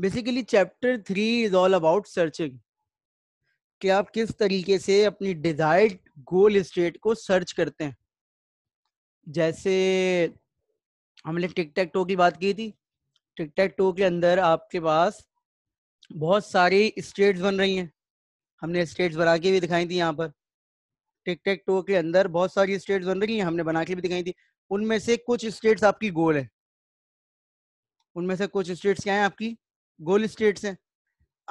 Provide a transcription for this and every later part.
basically chapter three is all about searching कि आप किस तरीके से अपनी डिजायर्ड गोल स्टेट को सर्च करते हैं जैसे हमने टिक टैक टो की बात की थी टिक टैक टो के अंदर आपके पास बहुत सारी स्टेट्स बन रही हैं हमने स्टेट्स बना के भी दिखाई थी यहाँ पर टिक टैक टो के अंदर बहुत सारी स्टेट्स बन रही हैं हमने बना के भी दिखाई थी उनमें से कुछ स्टेट्स आपकी गोल है उनमें से कुछ स्टेट्स क्या है आपकी गोल स्टेट से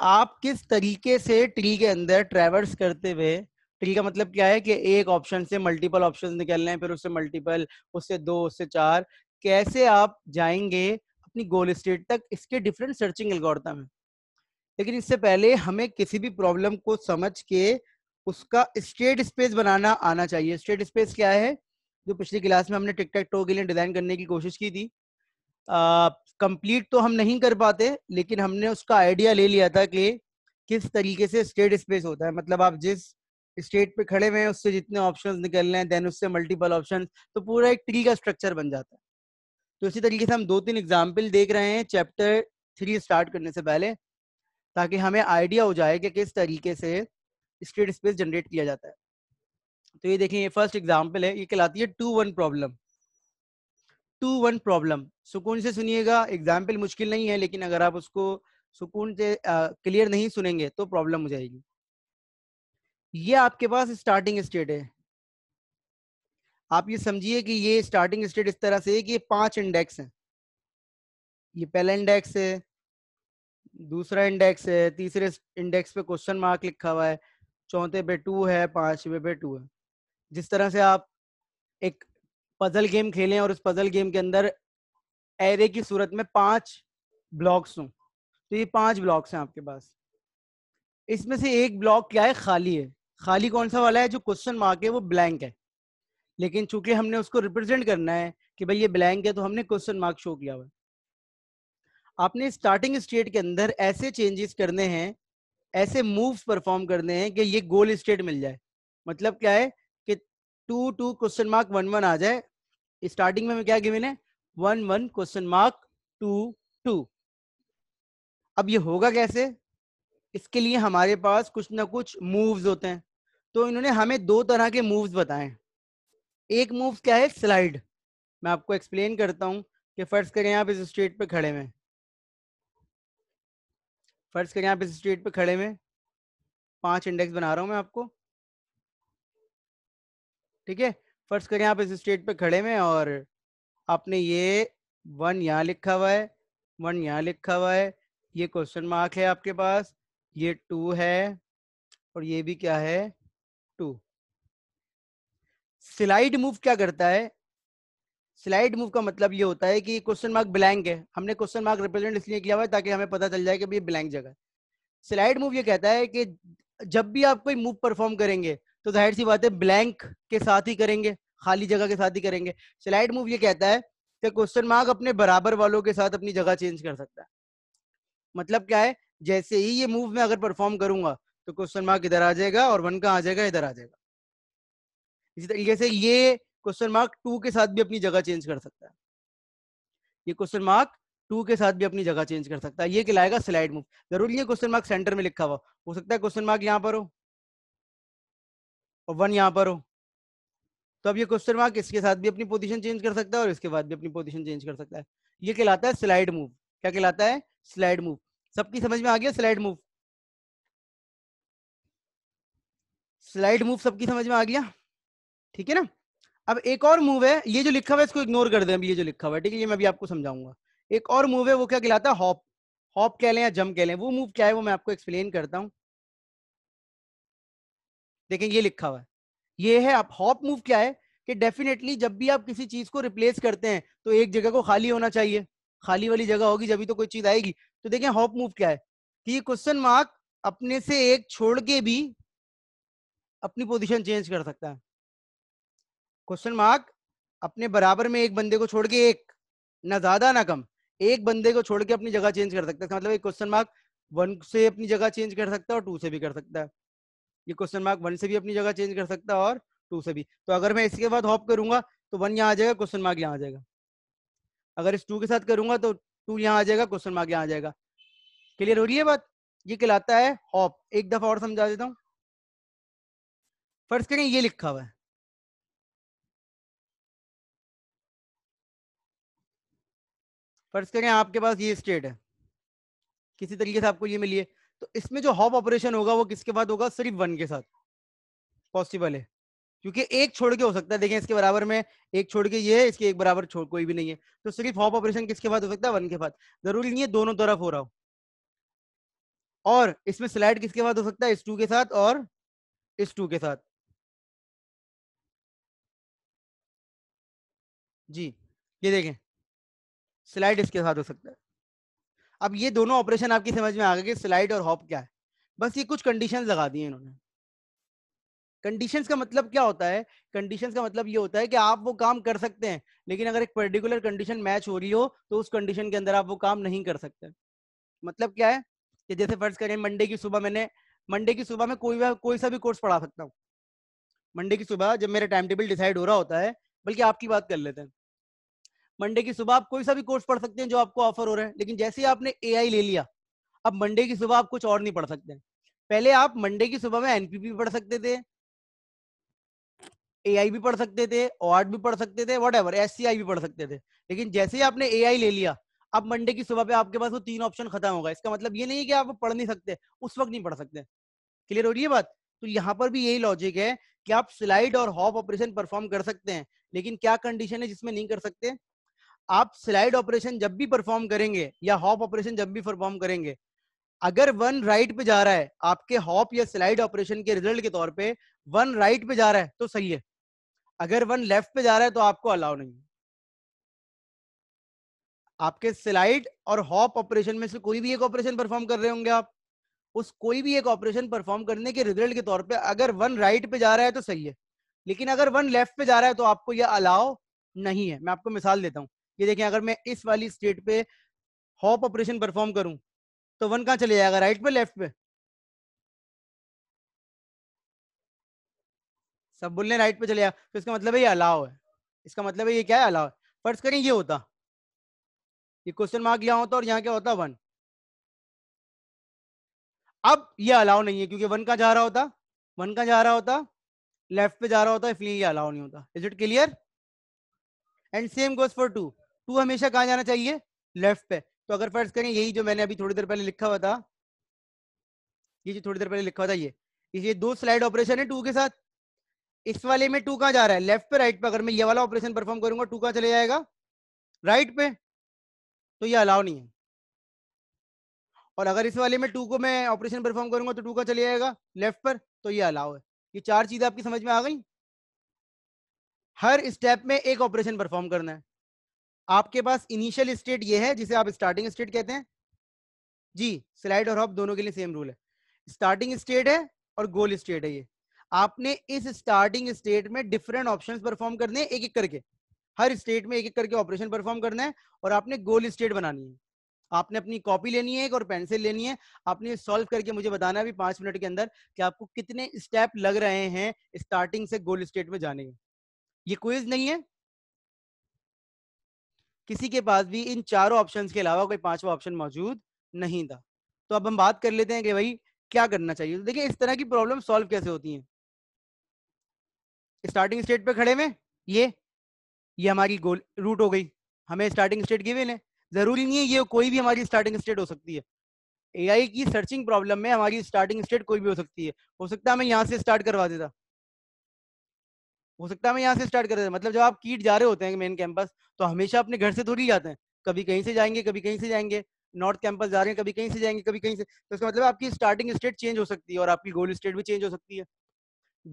आप किस तरीके से ट्री के अंदर ट्रेवर्स करते हुए ट्री का मतलब क्या है कि एक ऑप्शन से मल्टीपल ऑप्शन निकल रहे हैं फिर उससे मल्टीपल उससे दो उससे चार कैसे आप जाएंगे अपनी गोल स्टेट तक इसके डिफरेंट सर्चिंग एल्गोरिथम है लेकिन इससे पहले हमें किसी भी प्रॉब्लम को समझ के उसका स्टेट स्पेस बनाना आना चाहिए स्टेट स्पेस क्या है जो पिछली क्लास में हमने टिक टो के लिए डिजाइन करने की कोशिश की थी कंप्लीट तो हम नहीं कर पाते लेकिन हमने उसका आइडिया ले लिया था कि किस तरीके से स्टेट स्पेस होता है मतलब आप जिस स्टेट पे खड़े हुए हैं उससे जितने ऑप्शंस निकल रहे हैं देन उससे मल्टीपल ऑप्शंस तो पूरा एक ट्री का स्ट्रक्चर बन जाता है तो इसी तरीके से हम दो तीन एग्जाम्पल देख रहे हैं चैप्टर थ्री स्टार्ट करने से पहले ताकि हमें आइडिया हो जाए कि किस तरीके से स्टेट स्पेस जनरेट किया जाता है तो ये देखिए ये फर्स्ट एग्जाम्पल है ये कहलाती है two one problem two one problem सुकून से सुनिएगा एग्जाम्पल मुश्किल नहीं है लेकिन अगर आप उसको सुकून से क्लियर नहीं सुनेंगे तो प्रॉब्लम हो जाएगी ये आपके पास स्टार्टिंग स्टेट है आप ये समझिए कि ये स्टार्टिंग स्टेट इस तरह से है कि ये पांच इंडेक्स हैं ये पहला इंडेक्स है दूसरा इंडेक्स है तीसरे इंडेक्स पे क्वेश्चन मार्क लिखा हुआ है चौथे पे टू है पांचवे पे टू है जिस तरह से आप एक पजल गेम खेलें और उस पजल गेम के अंदर एरे की सूरत में पांच ब्लॉक्स हों तो ये पांच ब्लॉक्स हैं आपके पास इसमें से एक ब्लॉक क्या है खाली है खाली कौन सा वाला है जो क्वेश्चन मार्क है वो ब्लैंक है लेकिन चूंकि हमने उसको रिप्रेजेंट करना है कि भाई ये ब्लैंक है तो हमने क्वेश्चन मार्क शो किया हुआ आपने स्टार्टिंग स्टेट के अंदर ऐसे चेंजेस करने हैं ऐसे मूव्स परफॉर्म करने हैं कि ये गोल स्टेट मिल जाए मतलब क्या है कि two two question mark one one आ जाए स्टार्टिंग में क्या गिवन है one one question mark two two अब ये होगा कैसे इसके लिए हमारे पास कुछ ना कुछ मूव्स होते हैं तो इन्होंने हमें दो तरह के मूव्स बताए एक मूव क्या है स्लाइड मैं आपको एक्सप्लेन करता हूं कि फर्ज करें आप इस स्ट्रीट पे खड़े में फर्ज करें आप इस स्ट्रीट पे खड़े में पांच इंडेक्स बना रहा हूं मैं आपको ठीक है फर्स्ट करें आप इस स्टेट पे खड़े में और आपने ये वन यहाँ लिखा हुआ है वन यहाँ लिखा हुआ है ये क्वेश्चन मार्क है आपके पास ये टू है और ये भी क्या है टू स्लाइड मूव क्या करता है स्लाइड मूव का मतलब ये होता है कि क्वेश्चन मार्क ब्लैंक है हमने क्वेश्चन मार्क रिप्रेजेंट इसलिए किया हुआ है ताकि हमें पता चल जाए कि ये ब्लैंक जगह स्लाइड मूव ये कहता है कि जब भी आप कोई मूव परफॉर्म करेंगे तो जाहिर सी बात है ब्लैंक के साथ ही करेंगे खाली जगह के साथ ही करेंगे स्लाइड मूव ये कहता है कि क्वेश्चन मार्क अपने बराबर वालों के साथ अपनी जगह चेंज कर सकता है मतलब क्या है जैसे ही ये मूव में अगर परफॉर्म करूंगा तो क्वेश्चन मार्क इधर आ जाएगा और वन का आ जाएगा इधर आ जाएगा इसी तरीके से ये क्वेश्चन मार्क टू के साथ भी अपनी जगह चेंज कर सकता है ये क्वेश्चन मार्क टू के साथ भी अपनी जगह चेंज कर सकता है ये कहलाएगा स्लाइड मूव जरूर ये क्वेश्चन मार्क सेंटर में लिखा हुआ हो सकता है क्वेश्चन मार्क यहाँ पर हो और वन यहाँ पर हो तो अब ये क्वेश्चन मार्क इसके साथ भी अपनी पोजीशन चेंज कर सकता है और इसके बाद भी अपनी पोजीशन चेंज कर सकता है ये कहलाता है स्लाइड मूव क्या कहलाता है स्लाइड मूव सबकी समझ में आ गया स्लाइड मूव स्लाइड मूव सबकी समझ में आ गया ठीक है ना अब एक और मूव है ये जो लिखा हुआ है इसको इग्नोर कर दे अभी ये जो लिखा हुआ है ठीक है ये मैं अभी आपको समझाऊंगा एक और मूव है वो क्या कहलाता है हॉप हॉप कह लें या जम कह लें वो मूव क्या है वो मैं आपको एक्सप्लेन करता हूँ देखें ये लिखा हुआ है ये है आप हॉप मूव क्या है कि डेफिनेटली जब भी आप किसी चीज को रिप्लेस करते हैं तो एक जगह को खाली होना चाहिए खाली वाली जगह होगी जब भी तो कोई चीज आएगी तो देखें हॉप मूव क्या है कि ये क्वेश्चन मार्क अपने से एक छोड़ के भी अपनी पोजीशन चेंज कर सकता है क्वेश्चन मार्क अपने बराबर में एक बंदे को छोड़ के एक ना ज्यादा ना कम एक बंदे को छोड़ के अपनी जगह चेंज कर सकता है मतलब एक क्वेश्चन मार्क वन से अपनी जगह चेंज कर सकता है और टू से भी कर सकता है ये क्वेश्चन मार्क वन से भी अपनी जगह चेंज कर सकता है और टू से भी तो अगर मैं इसके बाद हॉप करूंगा तो वन यहाँ आ जाएगा क्वेश्चन मार्क यहाँ आ जाएगा अगर इस टू के साथ करूंगा तो टू यहाँ आ जाएगा क्वेश्चन मार्क यहाँ आ जाएगा क्लियर हो रही है बात ये कहलाता है हॉप एक दफा और समझा देता हूँ फर्स्ट करें ये लिखा हुआ है फर्स्ट करें आपके पास ये स्टेट है किसी तरीके से आपको ये मिली है तो इसमें जो हॉप ऑपरेशन होगा वो किसके बाद होगा सिर्फ वन के साथ पॉसिबल है क्योंकि एक छोड़ के हो सकता है देखें इसके बराबर में एक छोड़ के ये है इसके एक बराबर छोड़ कोई भी नहीं है तो सिर्फ हॉप ऑपरेशन किसके बाद हो सकता है वन के बाद जरूरी नहीं है दोनों तरफ हो रहा हो और इसमें स्लाइड किसके बाद हो सकता है इस टू के साथ और इस टू के साथ जी ये देखें स्लाइड इसके साथ हो सकता है अब ये दोनों ऑपरेशन आपकी समझ में आ गए कि स्लाइड और हॉप क्या है बस ये कुछ कंडीशंस लगा दिए इन्होंने कंडीशंस का मतलब क्या होता है कंडीशंस का मतलब ये होता है कि आप वो काम कर सकते हैं लेकिन अगर एक पर्टिकुलर कंडीशन मैच हो रही हो तो उस कंडीशन के अंदर आप वो काम नहीं कर सकते मतलब क्या है कि जैसे फर्ज करें मंडे की सुबह मैंने मंडे की सुबह में कोई कोई सा भी कोर्स पढ़ा सकता हूँ मंडे की सुबह जब मेरा टाइम टेबल डिसाइड हो रहा होता है बल्कि आपकी बात कर लेते हैं मंडे की सुबह आप कोई सा भी कोर्स पढ़ सकते हैं जो आपको ऑफर हो रहा है लेकिन जैसे ही आपने ए ले लिया अब मंडे की सुबह आप कुछ और नहीं पढ़ सकते पहले आप मंडे की सुबह में एनपीपी पढ़ सकते थे ए भी पढ़ सकते थे ऑर्ड भी पढ़ सकते थे वट एवर भी पढ़ सकते थे लेकिन जैसे ही आपने ए ले लिया अब मंडे की सुबह पे आपके पास वो तीन ऑप्शन खत्म होगा इसका मतलब ये नहीं कि आप पढ़ नहीं सकते उस वक्त नहीं पढ़ सकते क्लियर हो रही है बात तो यहाँ पर भी यही लॉजिक है कि आप स्लाइड और हॉप ऑपरेशन परफॉर्म कर सकते हैं लेकिन क्या कंडीशन है जिसमें नहीं कर सकते आप स्लाइड ऑपरेशन जब भी परफॉर्म करेंगे या हॉप ऑपरेशन जब भी परफॉर्म करेंगे अगर वन राइट पे जा रहा है आपके हॉप या स्लाइड ऑपरेशन के रिजल्ट के तौर पे वन राइट पे जा रहा है तो सही है अगर वन लेफ्ट पे जा रहा है तो आपको अलाउ नहीं आपके स्लाइड और हॉप ऑपरेशन में से कोई भी एक ऑपरेशन परफॉर्म कर रहे होंगे आप उस कोई भी एक ऑपरेशन परफॉर्म करने के रिजल्ट के तौर पे अगर वन राइट पे जा रहा है तो सही है लेकिन अगर वन लेफ्ट पे जा रहा है तो आपको यह अलाव नहीं है मैं आपको मिसाल देता हूं ये देखें अगर मैं इस वाली स्टेट पे हॉप ऑपरेशन परफॉर्म करूं तो वन कहां चले जाएगा राइट पे लेफ्ट पे सब बोल रहे राइट पे चले जाएगा तो इसका मतलब है ये अलाव है इसका मतलब है ये क्या है अलाव है फर्ज करें ये होता ये क्वेश्चन मार्क लिया होता और यहाँ क्या होता वन अब ये अलाव नहीं है क्योंकि वन का जा रहा होता वन का जा रहा होता लेफ्ट पे जा रहा होता इसलिए ये अलाव नहीं होता is it clear and same goes for two two हमेशा कहा जाना चाहिए लेफ्ट पे तो अगर फर्ज करें यही जो मैंने अभी थोड़ी देर पहले लिखा हुआ था ये जो थोड़ी देर पहले लिखा हुआ था ये ये दो स्लाइड ऑपरेशन है टू के साथ इस वाले में टू कहाँ जा रहा है लेफ्ट पे राइट पे अगर मैं ये वाला ऑपरेशन परफॉर्म करूंगा टू कहाँ चले जाएगा राइट पे तो ये अलाउ नहीं है और अगर इस वाले में टू को मैं ऑपरेशन परफॉर्म करूंगा तो टू का चले जाएगा लेफ्ट पर तो ये अलाउ है ये चार चीजें आपकी समझ में आ गई हर स्टेप में एक ऑपरेशन परफॉर्म करना है आपके पास इनिशियल स्टेट ये है जिसे आप स्टार्टिंग स्टेट कहते हैं जी स्लाइड और हॉप दोनों के लिए सेम रूल है स्टार्टिंग स्टेट है और गोल स्टेट है ये आपने इस स्टार्टिंग स्टेट में डिफरेंट ऑप्शंस परफॉर्म करने हैं एक एक करके हर स्टेट में एक एक करके ऑपरेशन परफॉर्म करना है और आपने गोल स्टेट बनानी है आपने अपनी कॉपी लेनी है एक और पेंसिल लेनी है आपने सॉल्व करके मुझे बताना है अभी पांच मिनट के अंदर कि आपको कितने स्टेप लग रहे हैं स्टार्टिंग से गोल स्टेट में जाने के ये क्विज नहीं है किसी के पास भी इन चारों ऑप्शन के अलावा कोई पांचवा ऑप्शन मौजूद नहीं था तो अब हम बात कर लेते हैं कि भाई क्या करना चाहिए तो देखिए इस तरह की प्रॉब्लम सॉल्व कैसे होती है स्टार्टिंग स्टेट पे खड़े में ये ये हमारी गोल रूट हो गई हमें स्टार्टिंग स्टेट गिवेन है जरूरी नहीं है ये कोई भी हमारी स्टार्टिंग स्टेट हो सकती है एआई की सर्चिंग प्रॉब्लम में हमारी स्टार्टिंग स्टेट कोई भी हो सकती है हो सकता है हमें यहाँ से स्टार्ट करवा देता हो सकता है मैं यहाँ से स्टार्ट कर हैं मतलब जब आप कीट जा रहे होते हैं मेन कैंपस तो हमेशा अपने घर से थोड़ी जाते हैं कभी कहीं से जाएंगे कभी कहीं से जाएंगे नॉर्थ कैंपस जा रहे हैं कभी कहीं से जाएंगे कभी कहीं से तो इसका मतलब आपकी स्टार्टिंग स्टेट चेंज हो सकती है और आपकी गोल स्टेट भी चेंज हो सकती है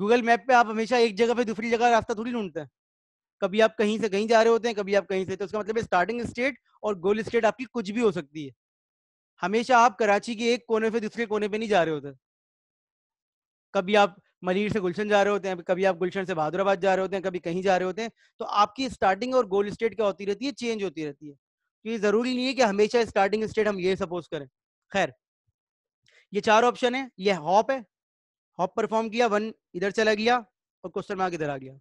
गूगल मैप पे आप हमेशा एक जगह पे दूसरी जगह रास्ता थोड़ी ढूंढते हैं कभी आप कहीं से कहीं जा रहे होते हैं कभी आप कहीं से तो उसका मतलब स्टार्टिंग स्टेट और गोल स्टेट आपकी कुछ भी हो सकती है हमेशा आप कराची के एक कोने पर दूसरे कोने पर नहीं जा रहे होते कभी आप मलीर से गुलशन जा रहे होते हैं कभी आप गुलशन से बहादुराबाद जा रहे होते हैं कभी कहीं जा रहे होते हैं तो आपकी स्टार्टिंग और गोल स्टेट क्या होती रहती है चेंज होती रहती है तो ये जरूरी नहीं है कि हमेशा स्टार्टिंग स्टेट हम ये सपोज करें खैर ये चार ऑप्शन है ये हॉप है हॉप परफॉर्म किया वन इधर चला गया और क्वेश्चन मार्क इधर आ गया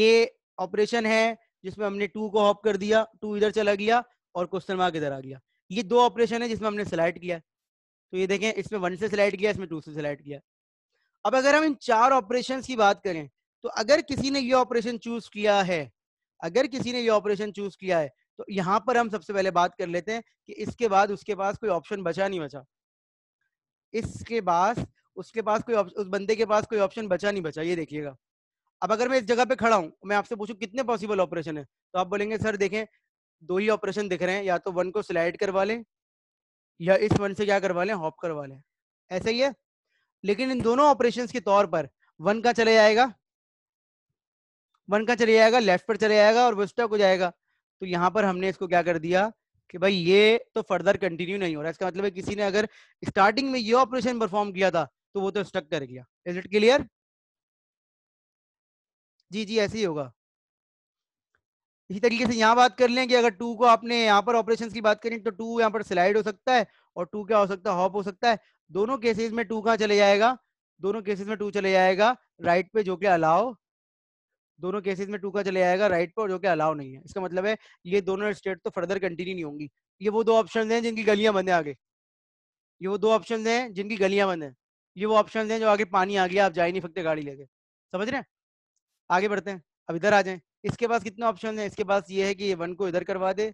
ये ऑपरेशन है जिसमें हमने टू को हॉप कर दिया टू इधर चला गया और क्वेश्चन मार्क इधर आ गया ये दो ऑपरेशन है जिसमें हमने सिलेक्ट किया तो ये देखें इसमें वन से सिलेक्ट किया इसमें टू से सिलेक्ट किया अब अगर हम इन चार ऑपरेशन की बात करें तो अगर किसी ने ये ऑपरेशन चूज किया है अगर किसी ने ये ऑपरेशन चूज किया है तो यहाँ पर हम सबसे पहले बात कर लेते हैं कि इसके बाद उसके पास कोई ऑप्शन बचा नहीं बचा इसके पास उसके पास कोई उस बंदे के पास कोई ऑप्शन बचा नहीं बचा ये देखिएगा अब अगर मैं इस जगह पे खड़ा हूं मैं आपसे पूछूं कितने पॉसिबल ऑपरेशन है तो आप बोलेंगे सर देखें दो ही ऑपरेशन दिख रहे हैं या तो वन को स्लाइड करवा लें या इस वन से क्या करवा लें हॉप करवा लें ऐसा ही है लेकिन इन दोनों ऑपरेशन के तौर पर वन का चले जाएगा वन का चले जाएगा लेफ्ट पर चले जाएगा और विस्टक हो जाएगा तो यहां पर हमने इसको क्या कर दिया कि भाई ये तो फर्दर कंटिन्यू नहीं हो रहा इसका मतलब है किसी ने अगर स्टार्टिंग में ये ऑपरेशन परफॉर्म किया था तो वो तो स्टक कर गया इज इट क्लियर जी जी ऐसे ही होगा इसी तरीके से यहाँ बात कर लें कि अगर टू को आपने यहाँ पर ऑपरेशन की बात करें तो टू यहाँ पर स्लाइड हो सकता है और टू क्या हो सकता है हॉप हो सकता है दोनों केसेस में टू कहाँ चले जाएगा दोनों केसेस में टू चले जाएगा राइट पे जो कि अलाव दोनों केसेस में टू का चले जाएगा राइट पर और जो कि अलाव नहीं है इसका मतलब है ये दोनों स्टेट तो फर्दर कंटिन्यू नहीं होंगी ये वो दो ऑप्शन हैं जिनकी गलियां बंद है आगे ये वो दो ऑप्शन हैं जिनकी गलियां बंद है ये वो ऑप्शन हैं जो आगे पानी आ गया आप जा ही नहीं सकते गाड़ी लेके समझ रहे हैं आगे बढ़ते हैं अब इधर आ जाए इसके पास कितने ऑप्शन है इसके पास ये है कि वन को इधर करवा दे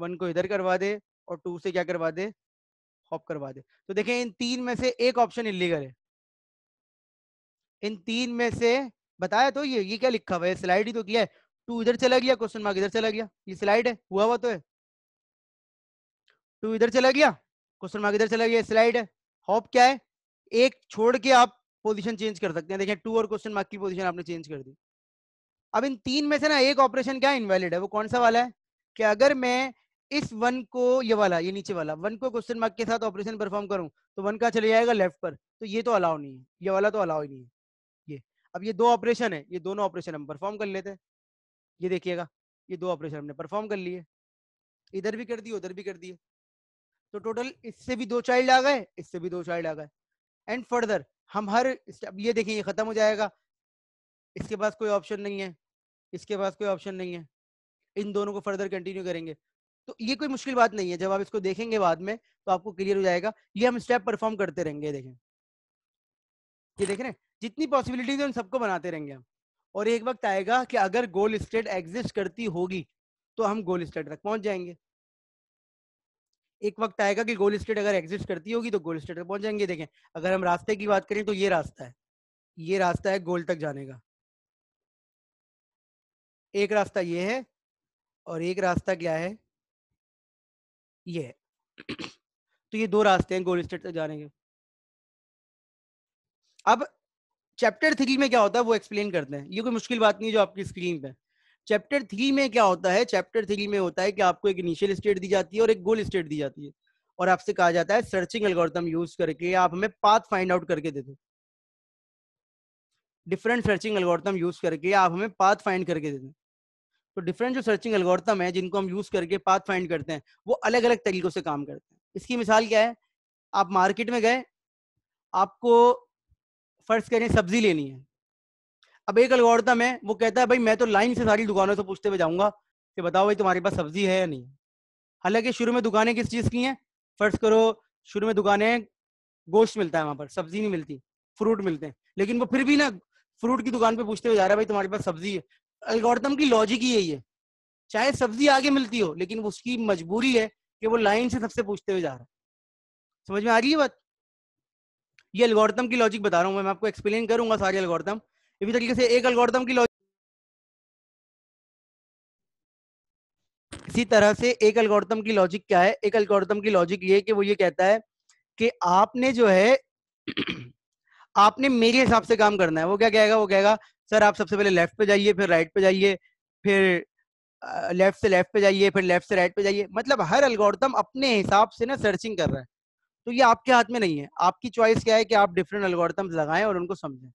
वन को इधर करवा दे और टू से क्या करवा दे हॉप करवा दे तो देखें इन तीन में से एक ऑप्शन इलीगल है इन तीन में से बताया तो ये ये क्या लिखा हुआ है स्लाइड ही तो किया है टू इधर चला गया क्वेश्चन मार्क इधर चला गया ये स्लाइड है हुआ हुआ तो है टू इधर चला गया क्वेश्चन मार्क इधर चला गया स्लाइड है हॉप क्या है एक छोड़ के आप पोजीशन चेंज कर सकते हैं देखें टू और क्वेश्चन मार्क की पोजीशन आपने चेंज कर दी अब इन तीन में से ना एक ऑपरेशन क्या इनवैलिड है वो कौन सा वाला है कि अगर मैं इस वन को ये वाला ये नीचे वाला वन को क्वेश्चन मार्क के साथ ऑपरेशन परफॉर्म करूं तो वन का चले जाएगा लेफ्ट पर तो ये तो अलाउ नहीं है ये वाला तो अलाउ ही नहीं है ये अब ये दो ऑपरेशन है ये दोनों ऑपरेशन हम परफॉर्म कर लेते हैं ये देखिएगा ये दो ऑपरेशन हमने परफॉर्म कर लिए इधर भी कर दिए उधर भी कर दिए तो टोटल इससे भी दो चाइल्ड आ गए इससे भी दो चाइल्ड आ गए एंड फर्दर हम हर अब ये देखिए खत्म हो जाएगा इसके पास कोई ऑप्शन नहीं है इसके पास कोई ऑप्शन नहीं है इन दोनों को फर्दर कंटिन्यू करेंगे तो ये कोई मुश्किल बात नहीं है जब आप इसको देखेंगे बाद में तो आपको क्लियर हो जाएगा ये हम स्टेप परफॉर्म करते रहेंगे देखें ये देख रहे हैं जितनी पॉसिबिलिटीज है उन सबको बनाते रहेंगे हम और एक वक्त आएगा कि अगर गोल स्टेट एग्जिस्ट करती होगी तो हम गोल स्टेट तक पहुंच जाएंगे एक वक्त आएगा कि गोल स्टेट अगर एग्जिस्ट करती होगी तो गोल स्टेट तक पहुंच जाएंगे देखें अगर हम रास्ते की बात करें तो ये रास्ता है ये रास्ता है गोल तक जाने का एक रास्ता ये है और एक रास्ता क्या है ये है तो ये दो रास्ते हैं गोल स्टेट तक जाने के अब चैप्टर थ्री में क्या होता है वो एक्सप्लेन करते हैं ये कोई मुश्किल बात नहीं है जो आपकी स्क्रीन पे चैप्टर थ्री में क्या होता है चैप्टर थ्री में होता है कि आपको एक इनिशियल स्टेट दी जाती है और एक गोल स्टेट दी जाती है और आपसे कहा जाता है सर्चिंग एल्गोरिथम यूज करके आप हमें पाथ फाइंड आउट करके दे दो डिफरेंट सर्चिंग एल्गोरिथम यूज करके आप हमें पाथ फाइंड करके दे दो तो डिफरेंट जो सर्चिंग एल्गोरिथम है जिनको हम यूज करके पाथ फाइंड करते हैं वो अलग अलग तरीकों से काम करते हैं इसकी मिसाल क्या है आप मार्केट में गए आपको फर्ज करें सब्जी लेनी है अब एक एल्गोरिथम है वो कहता है भाई मैं तो लाइन से सारी दुकानों से पूछते हुए जाऊंगा कि बताओ भाई तुम्हारे पास सब्जी है या नहीं हालांकि शुरू में दुकानें किस चीज़ की हैं फर्ज करो शुरू में दुकानें गोश्त मिलता है वहाँ पर सब्जी नहीं मिलती फ्रूट मिलते हैं लेकिन वो फिर भी ना फ्रूट की दुकान पे पूछते हुए जा रहा है भाई तुम्हारे पास सब्जी है एल्गोरिथम की लॉजिक ही यही है चाहे सब्जी आगे मिलती हो लेकिन उसकी मजबूरी है कि वो लाइन से सबसे पूछते हुए जा रहा है समझ में आ रही है बात ये एल्गोरिथम की लॉजिक बता रहा हूँ मैं आपको एक्सप्लेन करूंगा सारे एल्गोरिथम इसी तरीके से एक एल्गोरिथम की लॉजिक इसी तरह से एक एल्गोरिथम की लॉजिक क्या है एक एल्गोरिथम की लॉजिक ये कि वो ये कहता है कि आपने जो है आपने मेरे हिसाब से काम करना है वो क्या कहेगा वो कहेगा सर आप सबसे पहले लेफ्ट पे जाइए फिर राइट पे जाइए फिर लेफ्ट से लेफ्ट पे जाइए फिर लेफ्ट से राइट पे जाइए मतलब हर एल्गोरिथम अपने हिसाब से ना सर्चिंग कर रहा है तो ये आपके हाथ में नहीं है आपकी चॉइस क्या है कि आप डिफरेंट एल्गोरिथम्स लगाएं और उनको समझें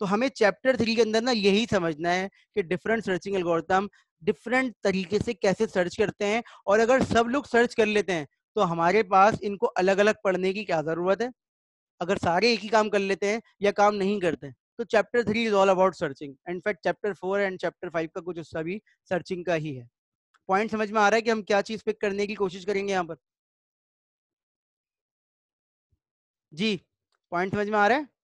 तो हमें चैप्टर थ्री के अंदर ना यही समझना है कि डिफरेंट सर्चिंग एल्गोरिथम डिफरेंट तरीके से कैसे सर्च करते हैं और अगर सब लोग सर्च कर लेते हैं तो हमारे पास इनको अलग अलग पढ़ने की क्या ज़रूरत है अगर सारे एक ही काम कर लेते हैं या काम नहीं करते हैं, तो chapter three is all about searching in fact chapter four and chapter five का कुछ हिस्सा भी सर्चिंग का ही है पॉइंट समझ में आ रहा है कि हम क्या चीज पिक करने की कोशिश करेंगे यहाँ पर जी पॉइंट समझ में आ रहा है